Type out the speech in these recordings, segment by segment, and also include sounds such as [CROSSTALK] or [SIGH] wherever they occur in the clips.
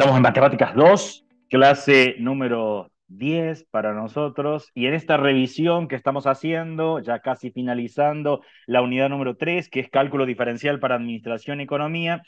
Estamos en Matemáticas 2, clase número 10 para nosotros. Y en esta revisión que estamos haciendo, ya casi finalizando la unidad número 3, que es cálculo diferencial para administración y economía,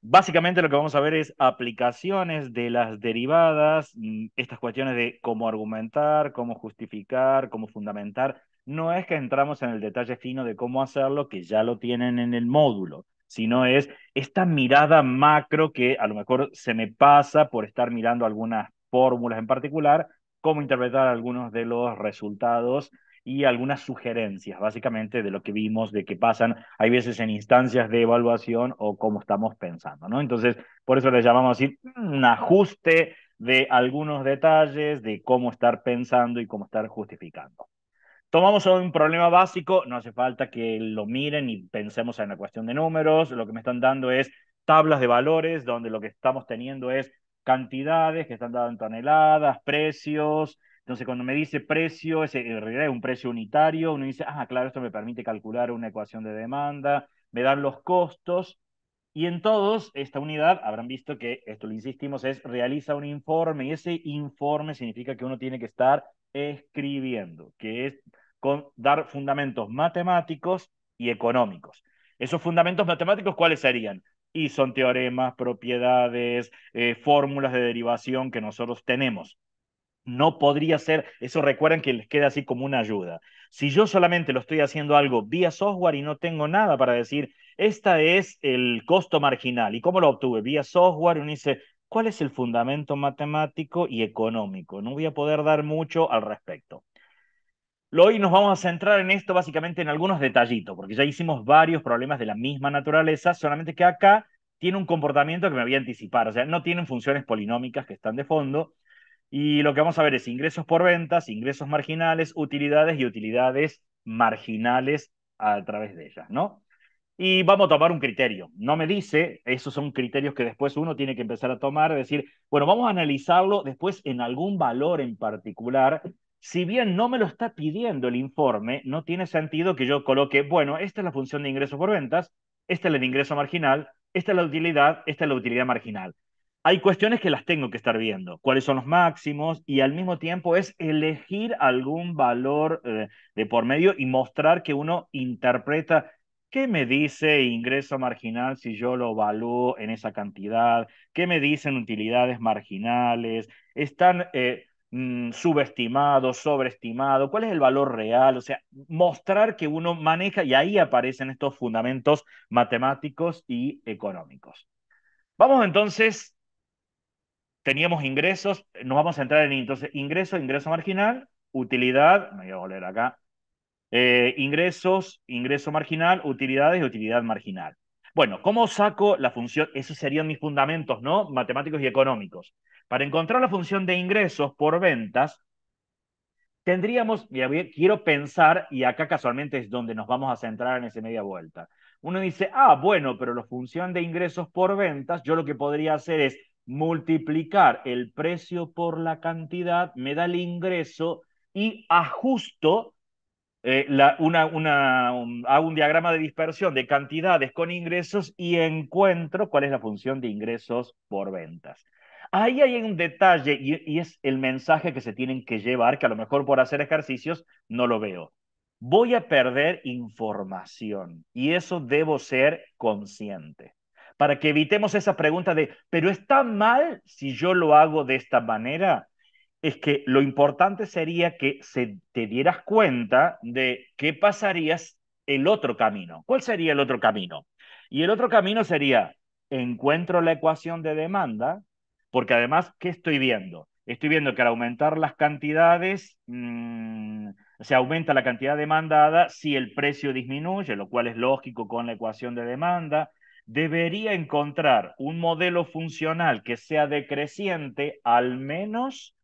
básicamente lo que vamos a ver es aplicaciones de las derivadas, mm, estas cuestiones de cómo argumentar, cómo justificar, cómo fundamentar. No es que entramos en el detalle fino de cómo hacerlo, que ya lo tienen en el módulo sino es esta mirada macro que a lo mejor se me pasa por estar mirando algunas fórmulas en particular, cómo interpretar algunos de los resultados y algunas sugerencias, básicamente, de lo que vimos, de qué pasan, hay veces en instancias de evaluación o cómo estamos pensando, ¿no? Entonces, por eso le llamamos así un ajuste de algunos detalles de cómo estar pensando y cómo estar justificando. Tomamos un problema básico, no hace falta que lo miren y pensemos en la cuestión de números, lo que me están dando es tablas de valores, donde lo que estamos teniendo es cantidades que están dando en toneladas, precios. Entonces, cuando me dice precio, en realidad es un precio unitario, uno dice, ah, claro, esto me permite calcular una ecuación de demanda, me dan los costos, y en todos, esta unidad, habrán visto que, esto lo insistimos, es realiza un informe, y ese informe significa que uno tiene que estar escribiendo, que es con dar fundamentos matemáticos y económicos. Esos fundamentos matemáticos, ¿cuáles serían? Y son teoremas, propiedades, eh, fórmulas de derivación que nosotros tenemos. No podría ser, eso recuerden que les queda así como una ayuda. Si yo solamente lo estoy haciendo algo vía software y no tengo nada para decir, esta es el costo marginal. ¿Y cómo lo obtuve? Vía software, Y uno dice, ¿cuál es el fundamento matemático y económico? No voy a poder dar mucho al respecto. Hoy nos vamos a centrar en esto básicamente en algunos detallitos, porque ya hicimos varios problemas de la misma naturaleza, solamente que acá tiene un comportamiento que me voy a anticipar, o sea, no tienen funciones polinómicas que están de fondo, y lo que vamos a ver es ingresos por ventas, ingresos marginales, utilidades y utilidades marginales a través de ellas, ¿no? Y vamos a tomar un criterio. No me dice, esos son criterios que después uno tiene que empezar a tomar, decir, bueno, vamos a analizarlo después en algún valor en particular si bien no me lo está pidiendo el informe, no tiene sentido que yo coloque, bueno, esta es la función de ingreso por ventas, esta es el ingreso marginal, esta es la utilidad, esta es la utilidad marginal. Hay cuestiones que las tengo que estar viendo, cuáles son los máximos y al mismo tiempo es elegir algún valor eh, de por medio y mostrar que uno interpreta ¿Qué me dice ingreso marginal si yo lo evalúo en esa cantidad? ¿Qué me dicen utilidades marginales? Están eh, Mm, subestimado, sobreestimado, cuál es el valor real, o sea, mostrar que uno maneja y ahí aparecen estos fundamentos matemáticos y económicos. Vamos entonces, teníamos ingresos, nos vamos a entrar en entonces ingreso, ingreso marginal, utilidad, me voy a volver acá, eh, ingresos, ingreso marginal, utilidades y utilidad marginal. Bueno, ¿cómo saco la función? Esos serían mis fundamentos, ¿no? Matemáticos y económicos. Para encontrar la función de ingresos por ventas, tendríamos, quiero pensar, y acá casualmente es donde nos vamos a centrar en ese media vuelta. Uno dice, ah, bueno, pero la función de ingresos por ventas, yo lo que podría hacer es multiplicar el precio por la cantidad, me da el ingreso y ajusto, eh, hago un diagrama de dispersión de cantidades con ingresos y encuentro cuál es la función de ingresos por ventas ahí hay un detalle y, es el mensaje que se tienen que llevar, que a lo mejor por hacer ejercicios no lo veo. Voy a perder información y eso debo ser consciente para que evitemos esa pregunta de, pero está mal si yo lo hago de esta manera. Es que lo importante sería que te dieras cuenta de qué pasarías el otro camino. ¿Cuál sería el otro camino? Y el otro camino sería, encuentro la ecuación de demanda, porque además, ¿qué estoy viendo? Estoy viendo que al aumentar las cantidades, mm, se aumenta la cantidad demandada si el precio disminuye, lo cual es lógico con la ecuación de demanda. Debería encontrar un modelo funcional que sea decreciente, al menos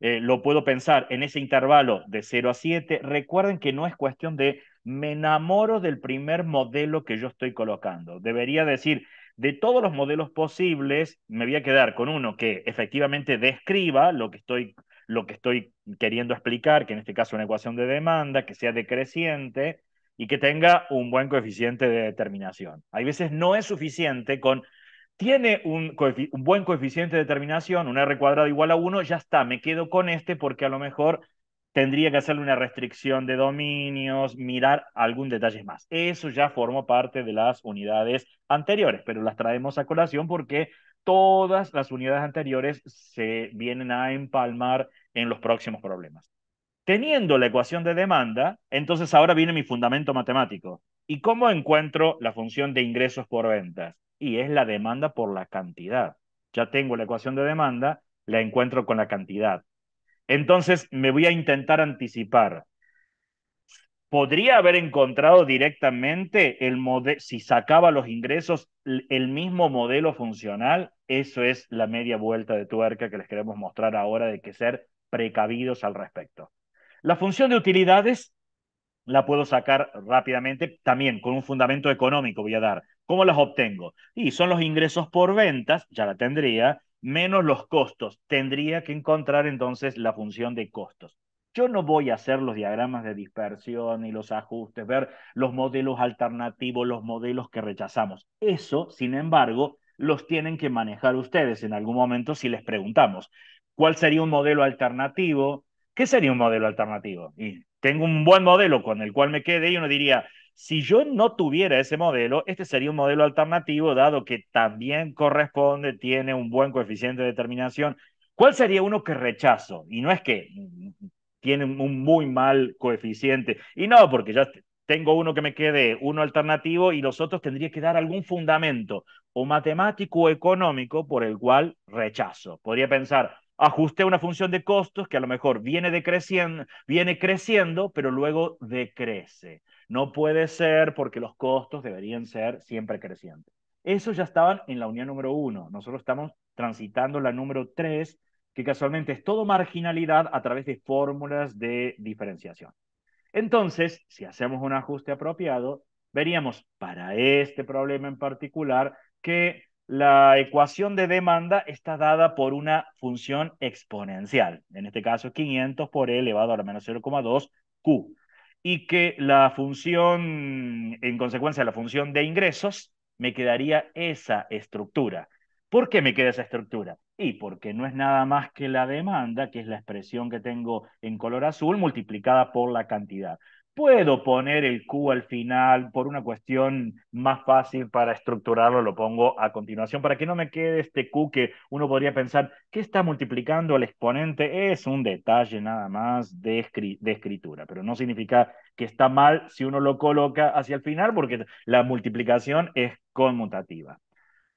eh, lo puedo pensar en ese intervalo de 0 a 7. Recuerden que no es cuestión de me enamoro del primer modelo que yo estoy colocando. Debería decir, de todos los modelos posibles, me voy a quedar con uno que efectivamente describa lo que estoy, lo que estoy queriendo explicar, que en este caso es una ecuación de demanda, que sea decreciente y que tenga un buen coeficiente de determinación. Hay veces no es suficiente con, tiene un, un buen coeficiente de determinación, un R cuadrado igual a 1, ya está, me quedo con este porque a lo mejor tendría que hacerle una restricción de dominios, mirar algún detalle más. Eso ya formó parte de las unidades anteriores, pero las traemos a colación porque todas las unidades anteriores se vienen a empalmar en los próximos problemas. Teniendo la ecuación de demanda, entonces ahora viene mi fundamento matemático. ¿Y cómo encuentro la función de ingresos por ventas? Y es la demanda por la cantidad. Ya tengo la ecuación de demanda, la encuentro con la cantidad. Entonces me voy a intentar anticipar. Podría haber encontrado directamente el si sacaba los ingresos, el mismo modelo funcional. Eso es la media vuelta de tuerca que les queremos mostrar ahora de que ser precavidos al respecto. La función de utilidades la puedo sacar rápidamente, también con un fundamento económico voy a dar. ¿Cómo las obtengo? Y son los ingresos por ventas, ya la tendría, menos los costos. Tendría que encontrar entonces la función de costos. Yo no voy a hacer los diagramas de dispersión y los ajustes, ver los modelos alternativos, los modelos que rechazamos. Eso, sin embargo, los tienen que manejar ustedes en algún momento si les preguntamos, ¿cuál sería un modelo alternativo? ¿Qué sería un modelo alternativo? Y tengo un buen modelo con el cual me quede y uno diría, si yo no tuviera ese modelo, este sería un modelo alternativo, dado que también corresponde, tiene un buen coeficiente de determinación. ¿Cuál sería uno que rechazo? Y no es que tiene un muy mal coeficiente. Y no, porque ya tengo uno que me quede, uno alternativo, y los otros tendría que dar algún fundamento, o matemático o económico, por el cual rechazo. Podría pensar, ajuste una función de costos que a lo mejor viene, decreciendo, viene creciendo, pero luego decrece. No puede ser porque los costos deberían ser siempre crecientes. Eso ya estaban en la unión número uno. Nosotros estamos transitando la número tres, que casualmente es todo marginalidad a través de fórmulas de diferenciación. Entonces, si hacemos un ajuste apropiado, veríamos para este problema en particular que la ecuación de demanda está dada por una función exponencial, en este caso 500 por e elevado a la menos 0,2 q, y que la función, en consecuencia la función de ingresos, me quedaría esa estructura. ¿Por qué me queda esa estructura? Y porque no es nada más que la demanda, que es la expresión que tengo en color azul, multiplicada por la cantidad puedo poner el Q al final por una cuestión más fácil para estructurarlo, lo pongo a continuación, para que no me quede este Q que uno podría pensar, que está multiplicando el exponente? Es un detalle nada más de, de escritura, pero no significa que está mal si uno lo coloca hacia el final, porque la multiplicación es conmutativa.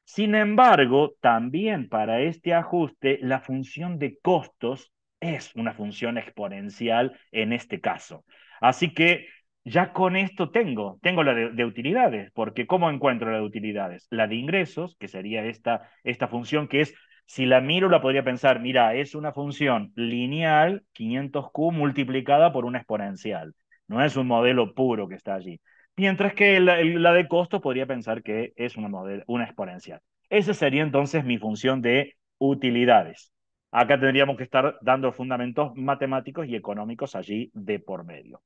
Sin embargo, también para este ajuste, la función de costos es una función exponencial en este caso. Así que ya con esto tengo, tengo la de, utilidades, porque ¿cómo encuentro la de utilidades? La de ingresos, que sería esta, esta función que es, si la miro la podría pensar, mira, es una función lineal 500Q multiplicada por una exponencial, no es un modelo puro que está allí. Mientras que la, de costo podría pensar que es una, una exponencial. Esa sería entonces mi función de utilidades. Acá tendríamos que estar dando fundamentos matemáticos y económicos allí de por medio.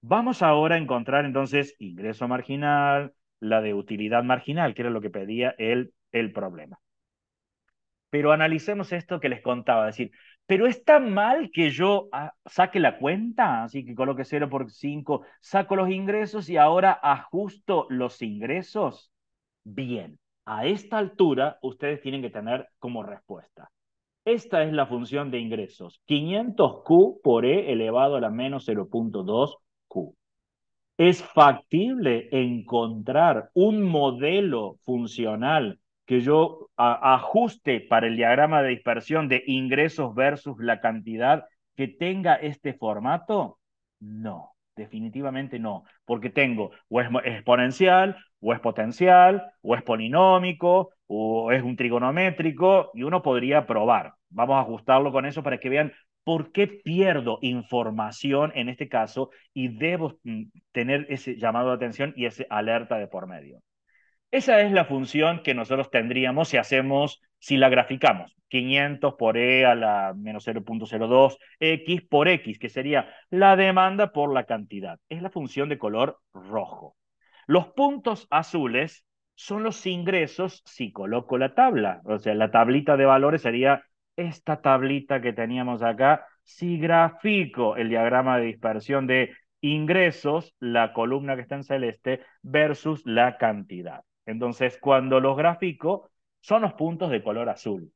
Vamos ahora a encontrar entonces ingreso marginal, la de utilidad marginal, que era lo que pedía el, el problema. Pero analicemos esto que les contaba, decir, pero es tan mal que yo ah, saque la cuenta, así que coloque 0 por 5, saco los ingresos y ahora ajusto los ingresos. Bien, a esta altura ustedes tienen que tener como respuesta. Esta es la función de ingresos, 500Q por E elevado a la menos 0.2Q. ¿Es factible encontrar un modelo funcional que yo ajuste para el diagrama de dispersión de ingresos versus la cantidad que tenga este formato? No, definitivamente no, porque tengo o es exponencial o es potencial, o es polinómico, o es un trigonométrico, y uno podría probar. Vamos a ajustarlo con eso para que vean por qué pierdo información en este caso y debo mm, tener ese llamado de atención y ese alerta de por medio. Esa es la función que nosotros tendríamos si hacemos, si la graficamos, 500 por e a la menos 0.02, x por x, que sería la demanda por la cantidad. Es la función de color rojo. Los puntos azules son los ingresos si coloco la tabla. O sea, la tablita de valores sería esta tablita que teníamos acá. Si grafico el diagrama de dispersión de ingresos, la columna que está en celeste, versus la cantidad. Entonces, cuando los grafico, son los puntos de color azul.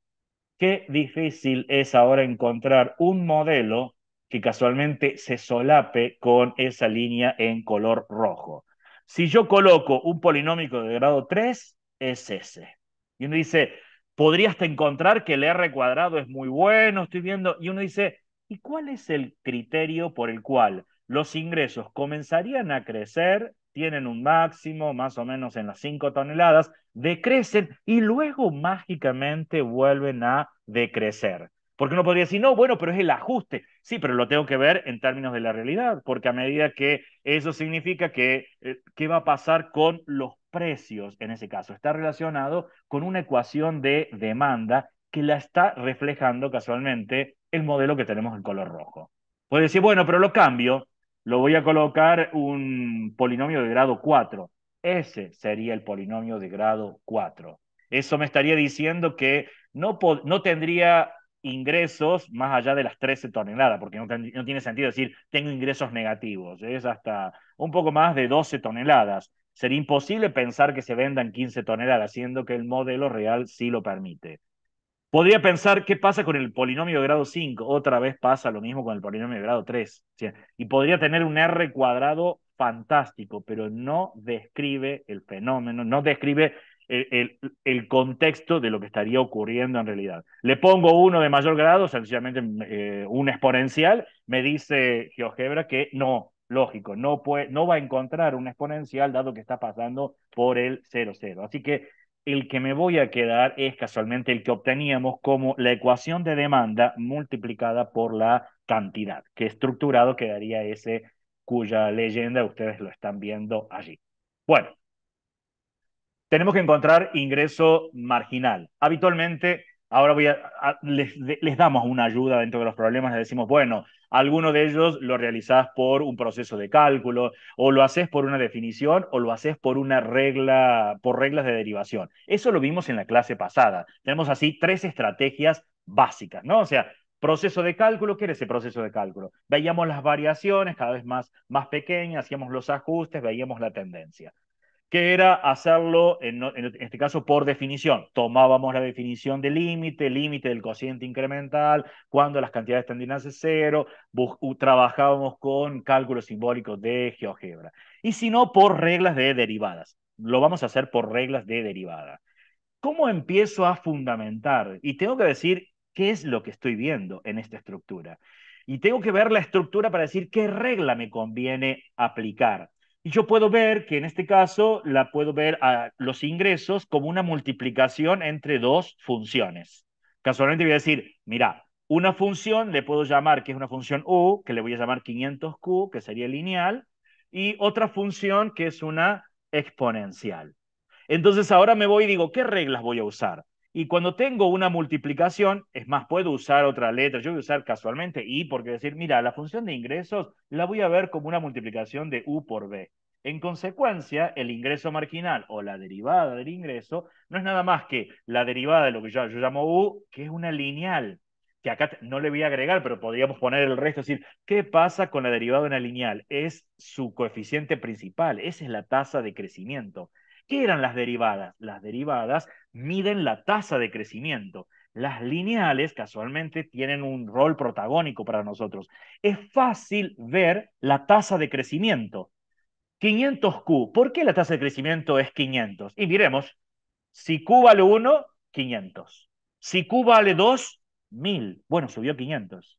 Qué difícil es ahora encontrar un modelo que casualmente se solape con esa línea en color rojo. Si yo coloco un polinómico de grado 3, es ese. Y uno dice, podrías encontrar que el R cuadrado es muy bueno, estoy viendo, y uno dice, ¿y cuál es el criterio por el cual los ingresos comenzarían a crecer, tienen un máximo más o menos en las 5 toneladas, decrecen y luego mágicamente vuelven a decrecer? Porque uno podría decir, no, bueno, pero es el ajuste. Sí, pero lo tengo que ver en términos de la realidad, porque a medida que eso significa que, eh, ¿qué va a pasar con los precios en ese caso? Está relacionado con una ecuación de demanda que la está reflejando casualmente el modelo que tenemos en color rojo. Puede decir, bueno, pero lo cambio, lo voy a colocar un polinomio de grado 4. Ese sería el polinomio de grado 4. Eso me estaría diciendo que no, no tendría ingresos más allá de las 13 toneladas, porque no, tiene sentido decir tengo ingresos negativos, es hasta un poco más de 12 toneladas. Sería imposible pensar que se vendan 15 toneladas, siendo que el modelo real sí lo permite. Podría pensar qué pasa con el polinomio de grado 5, otra vez pasa lo mismo con el polinomio de grado 3, y podría tener un R cuadrado fantástico, pero no describe el fenómeno, no describe el, el, contexto de lo que estaría ocurriendo en realidad. Le pongo uno de mayor grado, sencillamente eh, un exponencial, me dice GeoGebra que no, lógico, no, puede, no va a encontrar un exponencial dado que está pasando por el 0. Así que el que me voy a quedar es casualmente el que obteníamos como la ecuación de demanda multiplicada por la cantidad, que estructurado quedaría ese cuya leyenda ustedes lo están viendo allí. Bueno, tenemos que encontrar ingreso marginal. Habitualmente, ahora les, damos una ayuda dentro de los problemas, les decimos, bueno, alguno de ellos lo realizás por un proceso de cálculo, o lo haces por una definición, o lo haces por una regla, por reglas de derivación. Eso lo vimos en la clase pasada. Tenemos así tres estrategias básicas, ¿no? O sea, proceso de cálculo, ¿qué era ese proceso de cálculo? Veíamos las variaciones cada vez más, más pequeñas, hacíamos los ajustes, veíamos la tendencia que era hacerlo, e, en, este caso, por definición. Tomábamos la definición de límite, límite del cociente incremental, cuando las cantidades tendían a ser cero, trabajábamos con cálculos simbólicos de GeoGebra. Y si no, por reglas de derivadas. Lo vamos a hacer por reglas de derivada. ¿Cómo empiezo a fundamentar? Y tengo que decir qué es lo que estoy viendo en esta estructura. Y tengo que ver la estructura para decir qué regla me conviene aplicar y yo puedo ver que en este caso la puedo ver a los ingresos como una multiplicación entre dos funciones. Casualmente voy a decir, mira, una función le puedo llamar que es una función U, que le voy a llamar 500Q, que sería lineal, y otra función que es una exponencial. Entonces ahora me voy y digo, ¿qué reglas voy a usar? Y cuando tengo una multiplicación, es más, puedo usar otra letra. Yo voy a usar casualmente y porque decir, mira, la función de ingresos la voy a ver como una multiplicación de u por b. En consecuencia, el ingreso marginal o la derivada del ingreso no es nada más que la derivada de lo que yo, llamo u, que es una lineal. Que acá no le voy a agregar, pero podríamos poner el resto, es decir, ¿qué pasa con la derivada de una lineal? Es su coeficiente principal, esa es la tasa de crecimiento. ¿Qué eran las derivadas? Las derivadas miden la tasa de crecimiento. Las lineales casualmente tienen un rol protagónico para nosotros. Es fácil ver la tasa de crecimiento. 500Q. ¿Por qué la tasa de crecimiento es 500? Y miremos, si Q vale 1, 500. Si Q vale 2, 1000. Bueno, subió 500.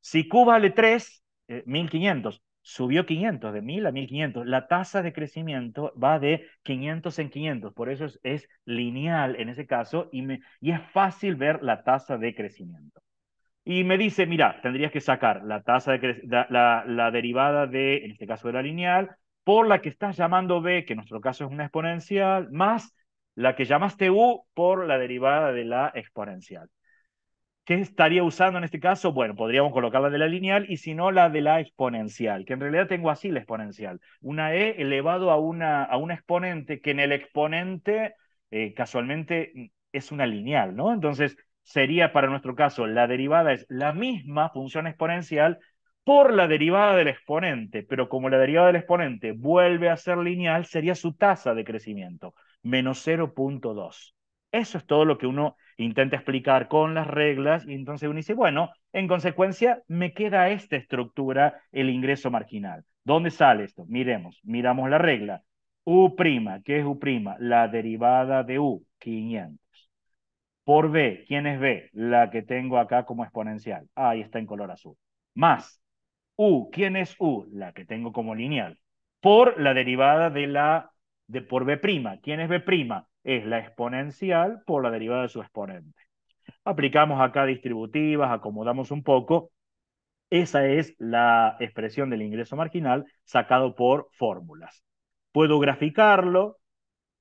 Si Q vale 3, 1500. Eh, subió 500, de 1000 a 1500. La tasa de crecimiento va de 500 en 500, por eso es, lineal en ese caso y, me, es fácil ver la tasa de crecimiento. Y me dice, mira, tendrías que sacar la tasa de la, la, derivada de, en este caso de la lineal, por la que estás llamando b, que en nuestro caso es una exponencial, más la que llamaste u por la derivada de la exponencial. ¿Qué estaría usando en este caso? Bueno, podríamos colocar la de la lineal y si no, la de la exponencial, que en realidad tengo así la exponencial. Una e elevado a una, a un exponente, que en el exponente eh, casualmente es una lineal, ¿no? Entonces, sería para nuestro caso, la derivada es la misma función exponencial por la derivada del exponente, pero como la derivada del exponente vuelve a ser lineal, sería su tasa de crecimiento, menos 0.2. Eso es todo lo que uno intenta explicar con las reglas y entonces uno dice, bueno, en consecuencia me queda esta estructura, el ingreso marginal. ¿Dónde sale esto? Miremos, miramos la regla. U', ¿qué es U'? La derivada de U, 500. Por B, ¿quién es B? La que tengo acá como exponencial. Ahí está en color azul. Más U, ¿quién es U? La que tengo como lineal. Por la derivada de la de por B', ¿quién es B'? es la exponencial por la derivada de su exponente. Aplicamos acá distributivas, acomodamos un poco. Esa es la expresión del ingreso marginal sacado por fórmulas. Puedo graficarlo,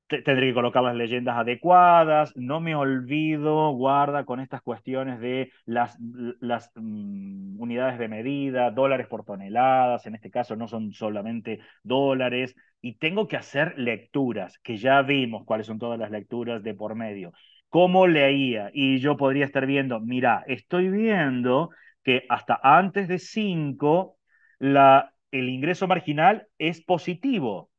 tendré que colocar las leyendas adecuadas, no me olvido, guarda con estas cuestiones de las, las mm, unidades de medida, dólares por toneladas, en este caso no son solamente dólares, y tengo que hacer lecturas, que ya vimos cuáles son todas las lecturas de por medio. ¿Cómo leía? Y yo podría estar viendo, mira, estoy viendo que hasta antes de 5 el ingreso marginal es positivo.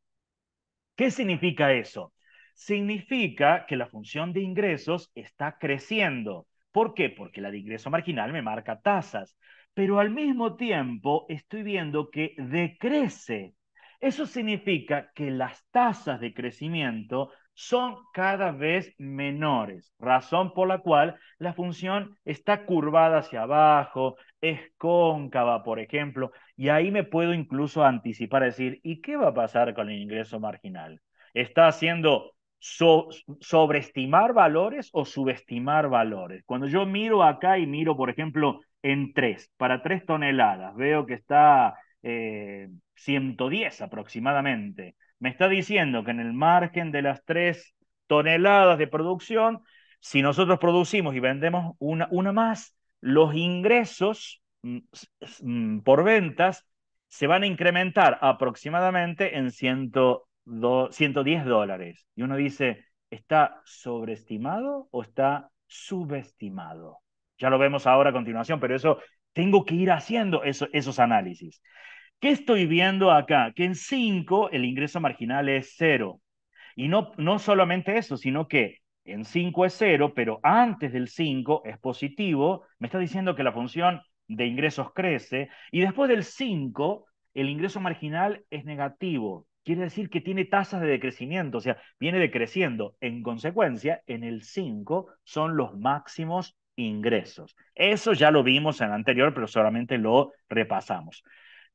¿Qué significa eso? Significa que la función de ingresos está creciendo. ¿Por qué? Porque la de ingreso marginal me marca tasas, pero al mismo tiempo estoy viendo que decrece eso significa que las tasas de crecimiento son cada vez menores, razón por la cual la función está curvada hacia abajo, es cóncava, por ejemplo, y ahí me puedo incluso anticipar, decir, ¿y qué va a pasar con el ingreso marginal? ¿Está haciendo sobreestimar valores o subestimar valores? Cuando yo miro acá y miro, por ejemplo, en 3, para 3 toneladas, veo que está... Eh, 110 aproximadamente. Me está diciendo que en el margen de las 3 toneladas de producción, si nosotros producimos y vendemos una, una más, los ingresos mm, mm, por ventas se van a incrementar aproximadamente en 110 dólares. Y uno dice, ¿está sobreestimado o está subestimado? Ya lo vemos ahora a continuación, pero eso tengo que ir haciendo esos análisis. ¿Qué estoy viendo acá? Que en 5 el ingreso marginal es 0. Y no, no solamente eso, sino que en 5 es 0, pero antes del 5 es positivo. Me está diciendo que la función de ingresos crece. Y después del 5, el ingreso marginal es negativo. Quiere decir que tiene tasas de decrecimiento, o sea, viene decreciendo. En consecuencia, en el 5 son los máximos ingresos. Eso ya lo vimos en el anterior, pero solamente lo repasamos.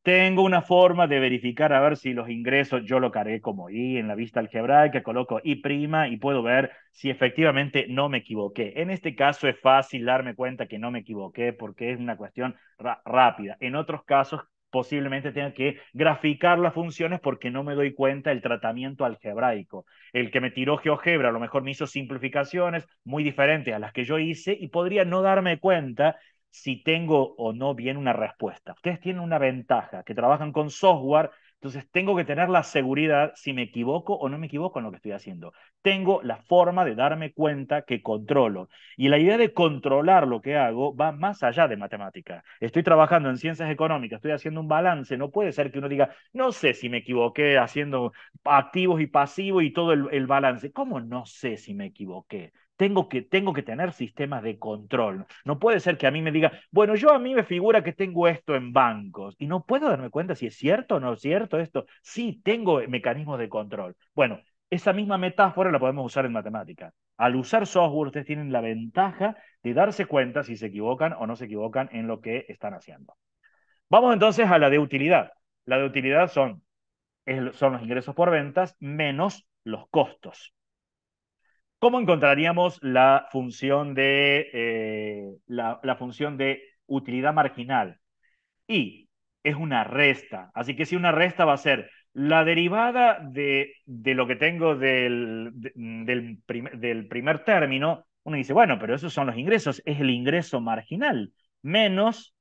Tengo una forma de verificar a ver si los ingresos yo lo cargué como I en la vista algebraica, coloco I' y puedo ver si efectivamente no me equivoqué. En este caso es fácil darme cuenta que no me equivoqué porque es una cuestión rápida. En otros casos posiblemente tenga que graficar las funciones porque no me doy cuenta del tratamiento algebraico. El que me tiró GeoGebra a lo mejor me hizo simplificaciones muy diferentes a las que yo hice y podría no darme cuenta si tengo o no bien una respuesta. Ustedes tienen una ventaja, que trabajan con software, entonces tengo que tener la seguridad si me equivoco o no me equivoco en lo que estoy haciendo. Tengo la forma de darme cuenta que controlo. Y la idea de controlar lo que hago va más allá de matemática. Estoy trabajando en ciencias económicas, estoy haciendo un balance. No puede ser que uno diga, no sé si me equivoqué haciendo activos y pasivos y todo el, el balance. ¿Cómo no sé si me equivoqué? tengo que, tengo que tener sistemas de control. No puede ser que a mí me diga, bueno, yo a mí me figura que tengo esto en bancos y no puedo darme cuenta si es cierto o no es cierto esto. Sí, tengo mecanismos de control. Bueno, esa misma metáfora la podemos usar en matemática. Al usar software, ustedes tienen la ventaja de darse cuenta si se equivocan o no se equivocan en lo que están haciendo. Vamos entonces a la de utilidad. La de utilidad son, son los ingresos por ventas menos los costos. ¿Cómo encontraríamos la función de, eh, la, función de utilidad marginal? Y es una resta, así que si una resta va a ser la derivada de, lo que tengo del, primer término, uno dice, bueno, pero esos son los ingresos, es el ingreso marginal, menos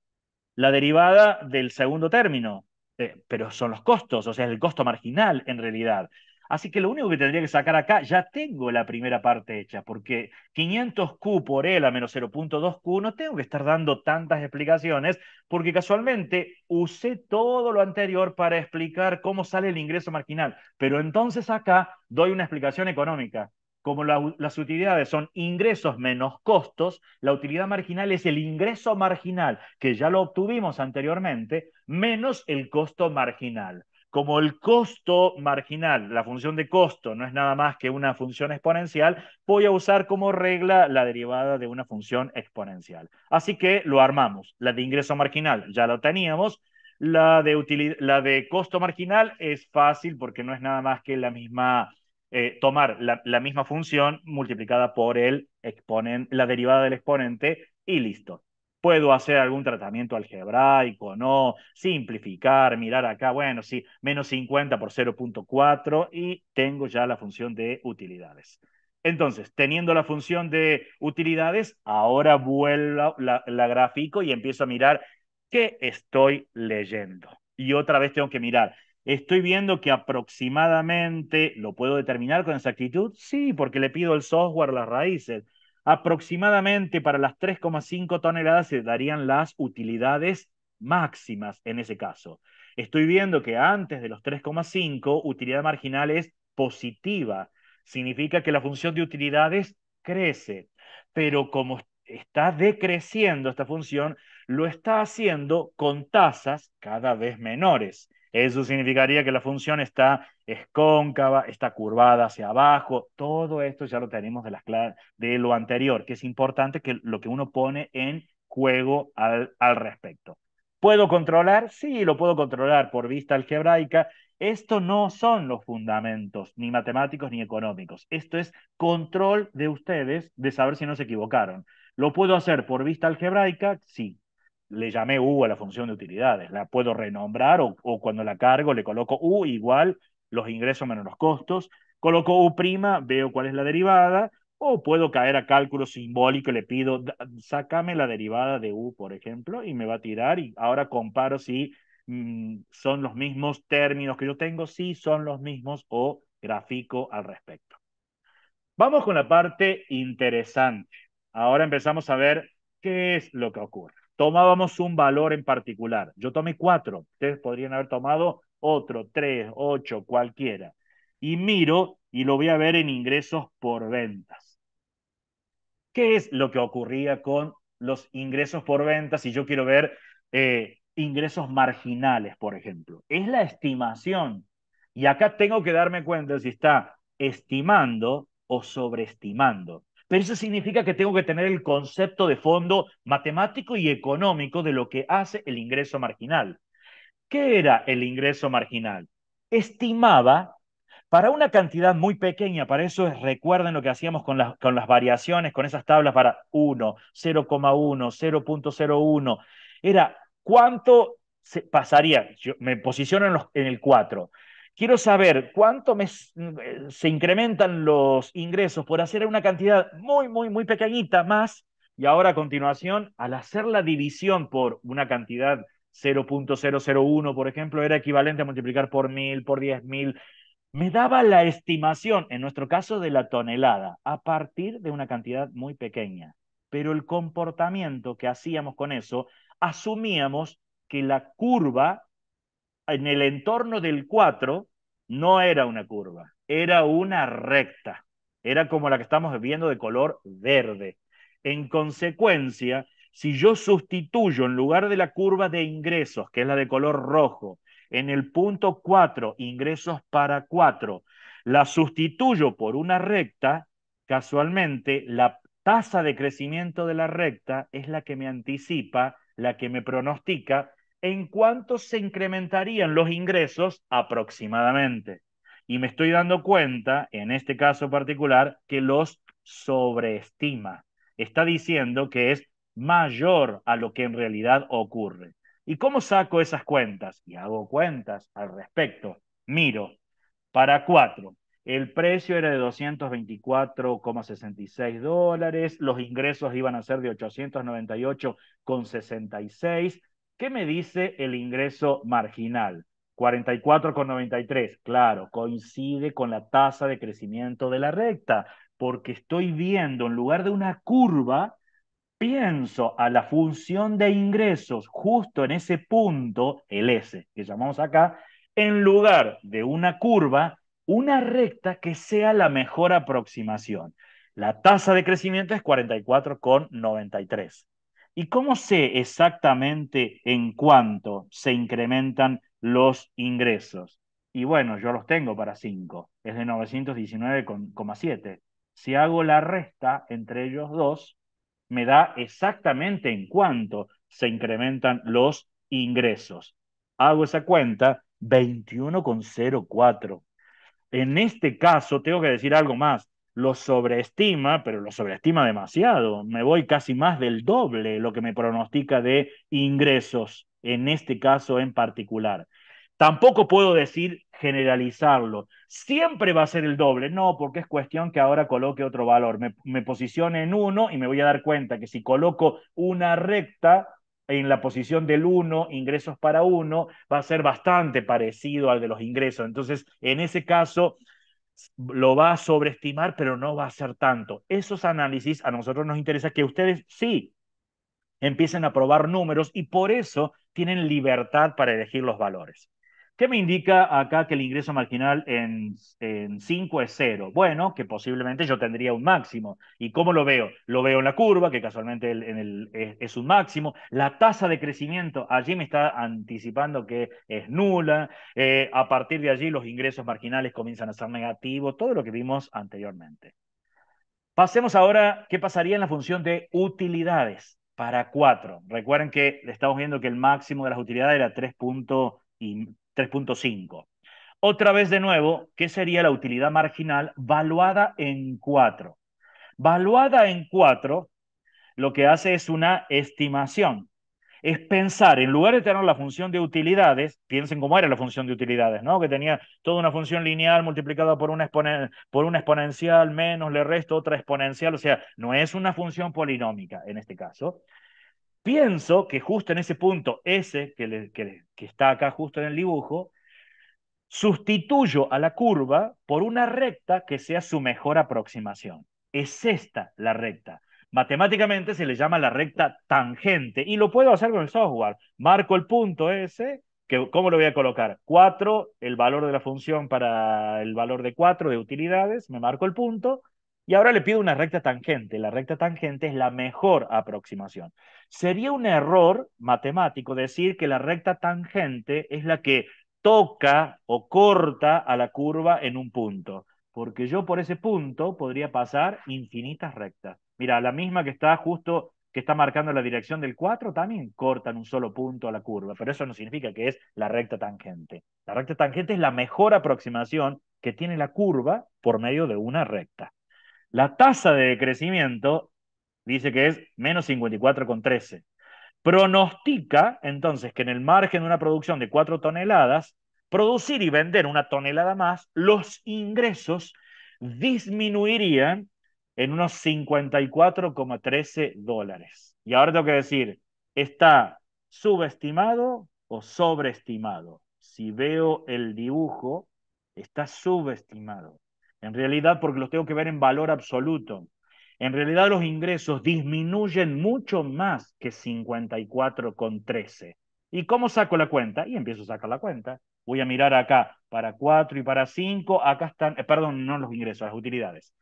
la derivada del segundo término, eh, pero son los costos, o sea, es el costo marginal en realidad. Así que lo único que tendría que sacar acá, ya tengo la primera parte hecha, porque 500Q por L a menos 0.2Q, no tengo que estar dando tantas explicaciones, porque casualmente usé todo lo anterior para explicar cómo sale el ingreso marginal. Pero entonces acá doy una explicación económica. Como las utilidades son ingresos menos costos, la utilidad marginal es el ingreso marginal, que ya lo obtuvimos anteriormente, menos el costo marginal como el costo marginal, la función de costo no es nada más que una función exponencial, voy a usar como regla la derivada de una función exponencial. Así que lo armamos. La de ingreso marginal ya lo teníamos. La de, costo marginal es fácil porque no es nada más que la misma, eh, tomar la, misma función multiplicada por el la derivada del exponente y listo puedo hacer algún tratamiento algebraico, no, simplificar, mirar acá, bueno, sí, menos 50 por 0.4 y tengo ya la función de utilidades. Entonces, teniendo la función de utilidades, ahora vuelvo, la, la grafico y empiezo a mirar qué estoy leyendo. Y otra vez tengo que mirar, Estoy viendo que aproximadamente lo puedo determinar con exactitud. Sí, porque le pido al software las raíces. Aproximadamente para las 3,5 toneladas se darían las utilidades máximas en ese caso. Estoy viendo que antes de los 3,5, utilidad marginal es positiva. Significa que la función de utilidades crece. Pero como está decreciendo esta función, lo está haciendo con tasas cada vez menores. Eso significaría que la función está es cóncava, está curvada hacia abajo, todo esto ya lo tenemos de, las de lo anterior, que es importante que lo que uno pone en juego al, al respecto. ¿Puedo controlar? Sí, lo puedo controlar por vista algebraica. Esto no son los fundamentos, ni matemáticos ni económicos. Esto es control de ustedes de saber si no se equivocaron. ¿Lo puedo hacer por vista algebraica? Sí, le llamé U a la función de utilidades, la puedo renombrar o, o, cuando la cargo le coloco U igual los ingresos menos los costos, coloco U', veo cuál es la derivada, o puedo caer a cálculo simbólico y le pido, sácame la derivada de U, por ejemplo, y me va a tirar y ahora comparo si mm, son los mismos términos que yo tengo, si son los mismos o grafico al respecto. Vamos con la parte interesante. Ahora empezamos a ver qué es lo que ocurre. Tomábamos un valor en particular. Yo tomé cuatro. Ustedes podrían haber tomado otro, tres, ocho, cualquiera. Y miro y lo voy a ver en ingresos por ventas. ¿Qué es lo que ocurría con los ingresos por ventas si yo quiero ver eh, ingresos marginales, por ejemplo? Es la estimación. Y acá tengo que darme cuenta si está estimando o sobreestimando. Pero eso significa que tengo que tener el concepto de fondo matemático y económico de lo que hace el ingreso marginal. ¿Qué era el ingreso marginal? Estimaba para una cantidad muy pequeña, para eso recuerden lo que hacíamos con las, con las variaciones, con esas tablas para 1, 0,1, 0.01, era cuánto se pasaría, Yo me posiciono en, el 4, quiero saber cuánto mm, eh, se incrementan los ingresos por hacer una cantidad muy, muy, muy pequeñita más, y ahora a continuación, al hacer la división por una cantidad 0.001, por ejemplo, era equivalente a multiplicar por mil, por diez mil. Me daba la estimación, en nuestro caso, de la tonelada, a partir de una cantidad muy pequeña. Pero el comportamiento que hacíamos con eso, asumíamos que la curva en el entorno del 4 no era una curva, era una recta. Era como la que estamos viendo de color verde. En consecuencia, si yo sustituyo en lugar de la curva de ingresos, que es la de color rojo, en el punto 4, ingresos para 4, la sustituyo por una recta, casualmente la tasa de crecimiento de la recta es la que me anticipa, la que me pronostica en cuánto se incrementarían los ingresos aproximadamente. Y me estoy dando cuenta, en este caso particular, que los sobreestima. Está diciendo que es mayor a lo que en realidad ocurre. ¿Y cómo saco esas cuentas? Y hago cuentas al respecto. Miro, para cuatro, el precio era de 224,66 dólares, los ingresos iban a ser de 898,66. ¿Qué me dice el ingreso marginal? 44,93. Claro, coincide con la tasa de crecimiento de la recta, porque estoy viendo en lugar de una curva, pienso a la función de ingresos justo en ese punto, el S que llamamos acá, en lugar de una curva, una recta que sea la mejor aproximación. La tasa de crecimiento es 44,93. ¿Y cómo sé exactamente en cuánto se incrementan los ingresos? Y bueno, yo los tengo para 5, es de 919,7. Si hago la resta entre ellos dos, me da exactamente en cuánto se incrementan los ingresos. Hago esa cuenta, 21,04. En este caso, tengo que decir algo más. Lo sobreestima, pero lo sobreestima demasiado. Me voy casi más del doble lo que me pronostica de ingresos, en este caso en particular. Tampoco puedo decir generalizarlo. Siempre va a ser el doble, no, porque es cuestión que ahora coloque otro valor. Me, me posicione en uno y me voy a dar cuenta que si coloco una recta en la posición del 1, ingresos para 1, va a ser bastante parecido al de los ingresos. Entonces, en ese caso, lo va a sobreestimar, pero no va a ser tanto. Esos análisis a nosotros nos interesa que ustedes sí empiecen a probar números y por eso tienen libertad para elegir los valores. ¿Qué me indica acá que el ingreso marginal en, en 5 es 0? Bueno, que posiblemente yo tendría un máximo. ¿Y cómo lo veo? Lo veo en la curva, que casualmente en el, es, un máximo. La tasa de crecimiento allí me está anticipando que es nula. Eh, a partir de allí los ingresos marginales comienzan a ser negativos, todo lo que vimos anteriormente. Pasemos ahora, ¿qué pasaría en la función de utilidades para 4? Recuerden que estamos viendo que el máximo de las utilidades era 3.5. y 3.5. Otra vez de nuevo, ¿qué sería la utilidad marginal valuada en 4? Valuada en 4 lo que hace es una estimación. Es pensar, en lugar de tener la función de utilidades, piensen cómo era la función de utilidades, ¿no? Que tenía toda una función lineal multiplicada por una, por una exponencial menos le resto otra exponencial, o sea, no es una función polinómica en este caso, Pienso que justo en ese punto, S, que, está acá justo en el dibujo, sustituyo a la curva por una recta que sea su mejor aproximación. Es esta la recta. Matemáticamente se le llama la recta tangente y lo puedo hacer con el software. Marco el punto S, que, ¿cómo lo voy a colocar? 4, el valor de la función para el valor de 4 de utilidades, me marco el punto, y ahora le pido una recta tangente. La recta tangente es la mejor aproximación. Sería un error matemático decir que la recta tangente es la que toca o corta a la curva en un punto, porque yo por ese punto podría pasar infinitas rectas. Mira, la misma que está justo, que está marcando la dirección del 4, también corta en un solo punto a la curva, pero eso no significa que es la recta tangente. La recta tangente es la mejor aproximación que tiene la curva por medio de una recta. La tasa de crecimiento dice que es menos 54,13. Pronostica entonces que en el margen de una producción de 4 toneladas, producir y vender una tonelada más, los ingresos disminuirían en unos 54,13 dólares. Y ahora tengo que decir, ¿está subestimado o sobreestimado? Si veo el dibujo, está subestimado en realidad porque los tengo que ver en valor absoluto. En realidad los ingresos disminuyen mucho más que 54,13. ¿Y cómo saco la cuenta? Y empiezo a sacar la cuenta. Voy a mirar acá para 4 y para 5. Acá están, eh, perdón, no los ingresos, las utilidades.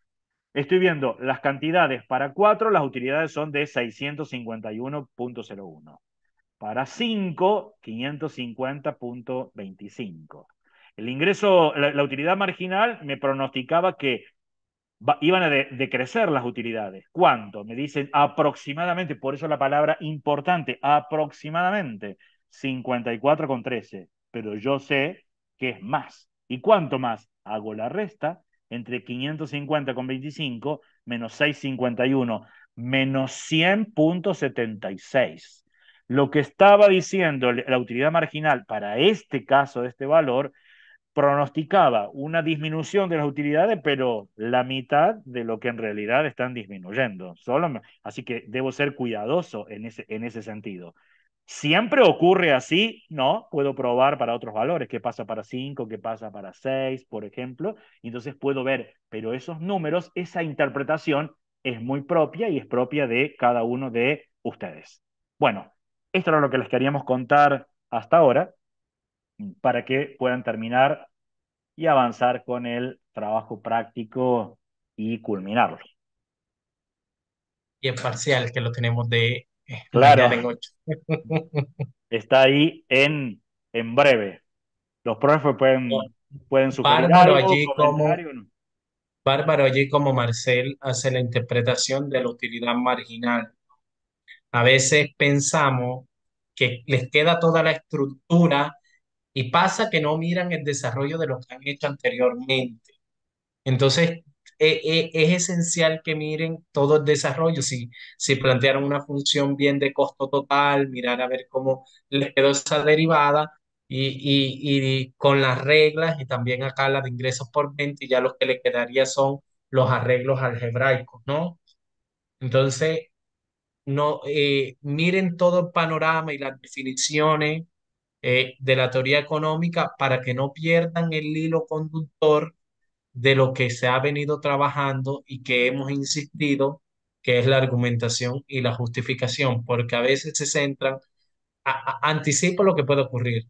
Estoy viendo las cantidades para 4, las utilidades son de 651.01. Para 5, 550.25. El ingreso, la, utilidad marginal me pronosticaba que iban a decrecer las utilidades. ¿Cuánto? Me dicen aproximadamente, por eso la palabra importante, aproximadamente 54,13. Pero yo sé que es más. ¿Y cuánto más? Hago la resta entre 550,25 menos 6,51 menos 100.76. Lo que estaba diciendo la utilidad marginal para este caso este valor pronosticaba una disminución de las utilidades, pero la mitad de lo que en realidad están disminuyendo. Solo así que debo ser cuidadoso en ese, en ese sentido. ¿Siempre ocurre así? No, puedo probar para otros valores, qué pasa para 5, qué pasa para 6, por ejemplo. Entonces puedo ver, pero esos números, esa interpretación es muy propia y es propia de cada uno de ustedes. Bueno, esto era lo que les queríamos contar hasta ahora para que puedan terminar y avanzar con el trabajo práctico y culminarlo. Y el parcial que lo tenemos de... Eh, claro. [LAUGHS] Está ahí en, en breve. Los profes pueden, pueden sugerir allí como, Bárbaro allí como Marcel hace la interpretación de la utilidad marginal. A veces pensamos que les queda toda la estructura y pasa que no miran el desarrollo de lo que han hecho anteriormente. Entonces, e, e, es esencial que miren todo el desarrollo. Si, si plantearon una función bien de costo total, mirar a ver cómo les quedó esa derivada y, y, con las reglas y también acá la de ingresos por venta y ya lo que le quedaría son los arreglos algebraicos, ¿no? Entonces, no, eh, miren todo el panorama y las definiciones eh, de la teoría económica para que no pierdan el hilo conductor de lo que se ha venido trabajando y que hemos insistido, que es la argumentación y la justificación, porque a veces se centran, a, anticipo lo que puede ocurrir,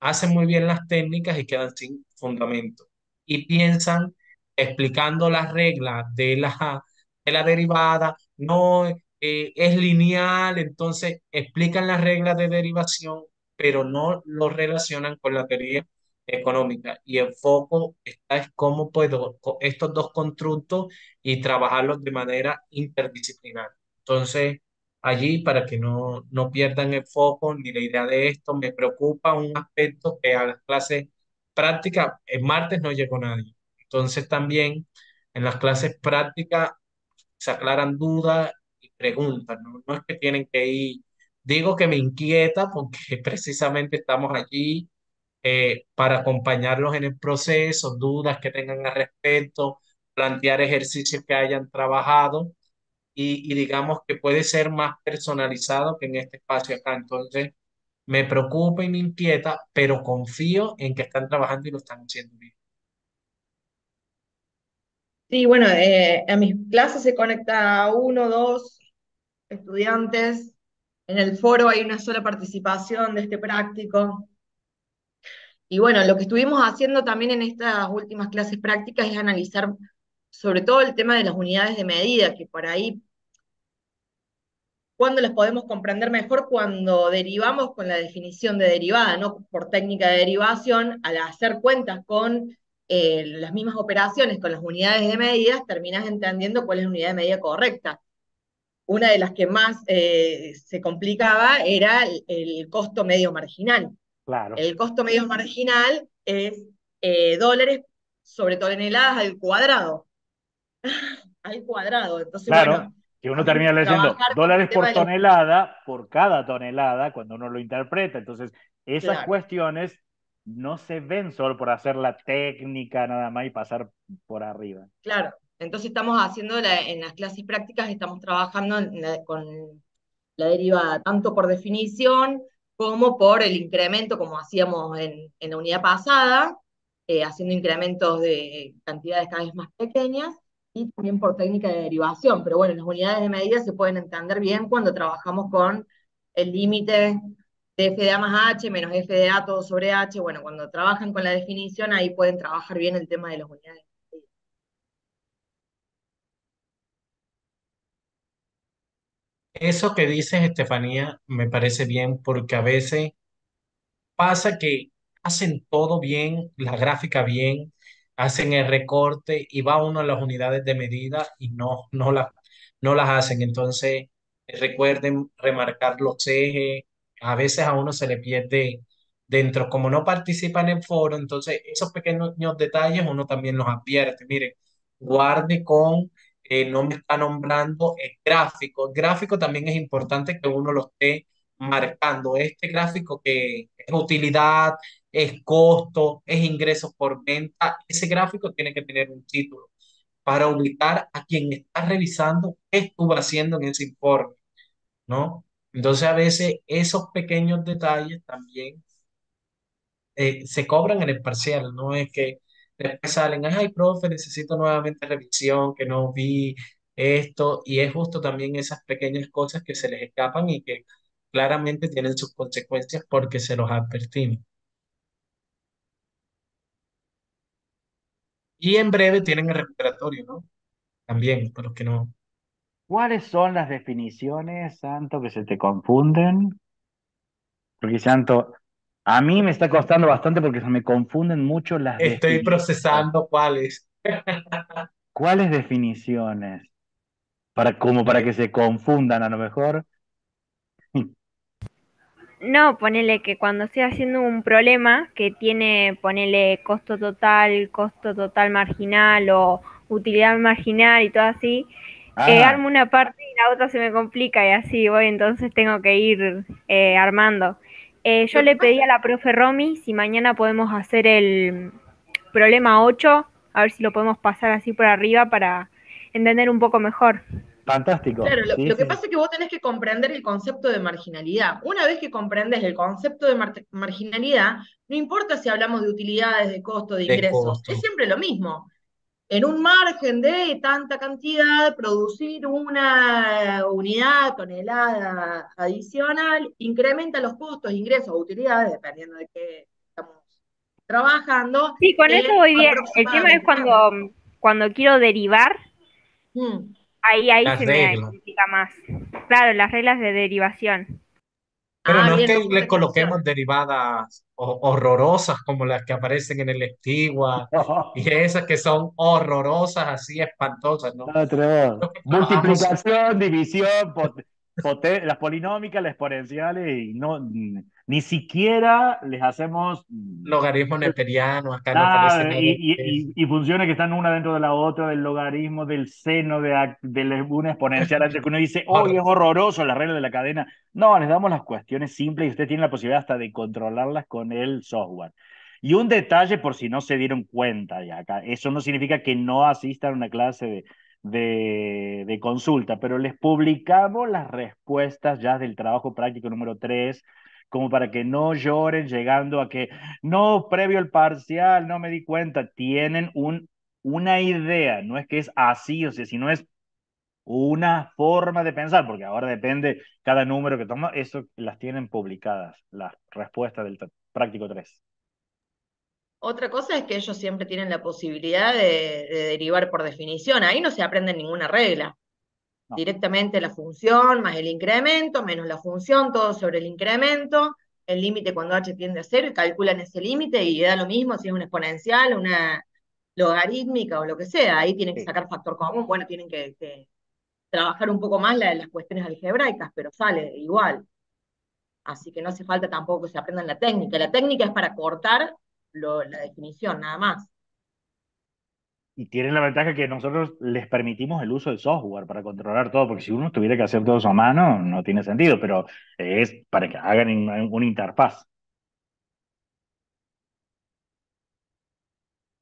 hacen muy bien las técnicas y quedan sin fundamento y piensan explicando las reglas de la, de la derivada, no eh, es lineal, entonces explican las reglas de derivación pero no lo relacionan con la teoría económica. Y el foco está es cómo puedo estos dos constructos y trabajarlos de manera interdisciplinar. Entonces, allí, para que no, no pierdan el foco ni la idea de esto, me preocupa un aspecto que a las clases prácticas, el martes no llegó nadie. Entonces, también en las clases prácticas se aclaran dudas y preguntas, ¿no? no es que tienen que ir Digo que me inquieta porque [LAUGHS] precisamente estamos allí eh, para acompañarlos en el proceso, dudas que tengan al respecto, plantear ejercicios que hayan trabajado y, digamos que puede ser más personalizado que en este espacio acá. Entonces, me preocupa y me inquieta, pero confío en que están trabajando y lo están haciendo bien. Sí, bueno, a eh, mis clases se conecta uno, dos estudiantes en el foro hay una sola participación de este práctico. Y bueno, lo que estuvimos haciendo también en estas últimas clases prácticas es analizar sobre todo el tema de las unidades de medida, que por ahí, cuando las podemos comprender mejor? Cuando derivamos con la definición de derivada, ¿no? Por técnica de derivación, al hacer cuentas con eh, las mismas operaciones, con las unidades de medida, terminas entendiendo cuál es la unidad de medida correcta una de las que más eh, se complicaba era el, costo medio marginal. Claro. El costo medio marginal es eh, dólares sobre toneladas al cuadrado. [LAUGHS] al cuadrado. Entonces, claro, que uno termina leyendo dólares por tonelada, por cada tonelada, cuando uno lo interpreta. Entonces, esas cuestiones no se ven solo por hacer la técnica nada más y pasar por arriba. Claro, entonces estamos haciendo en las clases prácticas, estamos trabajando con la derivada, tanto por definición como por el incremento, como hacíamos en, la unidad pasada, eh, haciendo incrementos de cantidades cada vez más pequeñas, y también por técnica de derivación. Pero bueno, las unidades de medida se pueden entender bien cuando trabajamos con el límite de f de a más h menos f de a todo sobre h. Bueno, cuando trabajan con la definición, ahí pueden trabajar bien el tema de las unidades. Eso que dices, Estefanía, me parece bien porque a veces pasa que hacen todo bien, la gráfica bien, hacen el recorte y va uno a las unidades de medida y no, no, la, no las hacen. Entonces, recuerden remarcar los ejes. A veces a uno se le pierde dentro, como no participan en el foro, entonces esos pequeños detalles uno también los advierte. Miren, guarde con no me está nombrando el gráfico. El gráfico también es importante que uno lo esté marcando. Este gráfico que es utilidad, es costo, es ingresos por venta, ese gráfico tiene que tener un título para ubicar a quien está revisando qué estuvo haciendo en ese informe, ¿no? Entonces a veces esos pequeños detalles también eh, se cobran en el parcial, no es que Después salen, ay, profe, necesito nuevamente revisión, que no vi esto, y es justo también esas pequeñas cosas que se les escapan y que claramente tienen sus consecuencias porque se los advertimos. Y en breve tienen el recuperatorio, ¿no? También, para los que no. ¿Cuáles son las definiciones, Santo, que se te confunden? Porque, Santo, a mí me está costando bastante porque se me confunden mucho las. Estoy procesando cuáles. ¿Cuáles definiciones? Para, como para que se confundan a lo mejor. No, ponele que cuando estoy haciendo un problema que tiene, ponele costo total, costo total marginal o utilidad marginal y todo así, eh, ah. armo una parte y la otra se me complica y así voy, entonces tengo que ir eh, armando. Eh, yo le pedí a la profe Romy si mañana podemos hacer el problema 8, a ver si lo podemos pasar así por arriba para entender un poco mejor. Fantástico. Claro, lo, que pasa es que vos tenés que comprender el concepto de marginalidad. Una vez que comprendes el concepto de marginalidad, no importa si hablamos de utilidades, de costo, de, ingresos, es siempre lo mismo en un margen de tanta cantidad, producir una unidad, tonelada adicional, incrementa los costos, ingresos, utilidades, dependiendo de qué estamos trabajando. Sí, con eh, eso voy bien. El tema es cuando, cuando quiero derivar, mm. ahí, se me identifica más. Claro, las reglas de derivación. Pero no es que le coloquemos derivadas horrorosas como las que aparecen en el Estigua [LAUGHS] y esas que son horrorosas, así espantosas, ¿no? Multiplicación, división, las polinómicas, las exponenciales y no mm, ni siquiera les hacemos... Logaritmos neperiano, acá no y, y, funciones que están una dentro de la otra, del logaritmo, del seno, de, de una exponencial, que uno dice, hoy [LAUGHS] oh, es horroroso la regla de la cadena. No, les damos las cuestiones simples y usted tiene la posibilidad hasta de controlarlas con el software. Y un detalle, por si no se dieron cuenta ya acá, eso no significa que no asistan a una clase de, de, de, consulta, pero les publicamos las respuestas ya del trabajo práctico número 3, como para que no lloren llegando a que, no, previo al parcial, no me di cuenta, tienen un, una idea, no es que es así, o sea, sino es una forma de pensar, porque ahora depende cada número que toma, eso las tienen publicadas, las respuestas del práctico 3. Otra cosa es que ellos siempre tienen la posibilidad de, derivar por definición. Ahí no se aprende ninguna regla. Directamente la función más el incremento, menos la función, todo sobre el incremento, el límite cuando h tiende a cero, y calculan ese límite y da lo mismo si es una exponencial, una logarítmica o lo que sea. Ahí tienen que sacar factor común, bueno, tienen que, este, trabajar un poco más la, las cuestiones algebraicas, pero sale igual. Así que no hace falta tampoco que se aprendan la técnica. La técnica es para cortar la definición, nada más y tienen la ventaja que nosotros les permitimos el uso del software para controlar todo, porque si uno tuviera que hacer todo a mano, no tiene sentido, pero es para que hagan una interfaz.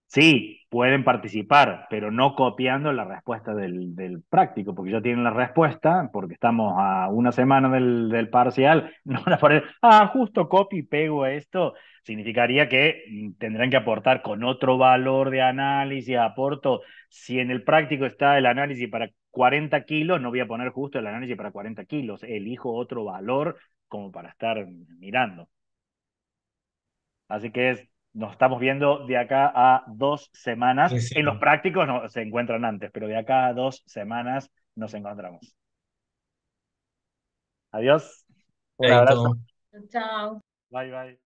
Sí, pueden participar, pero no copiando la respuesta del, práctico, porque ya tienen la respuesta, porque estamos a una semana del, del parcial, [LAUGHS] no van a poner, ah, justo copio y pego esto, significaría que mm, tendrán que aportar con otro valor de análisis, aporto, si en el práctico está el análisis para 40 kilos, no voy a poner justo el análisis para 40 kilos, elijo otro valor como para estar mirando. Así que es nos estamos viendo de acá a dos semanas. En los prácticos no, se encuentran antes, pero de acá a dos semanas nos encontramos. Adiós. Un abrazo. Chao. Bye, bye.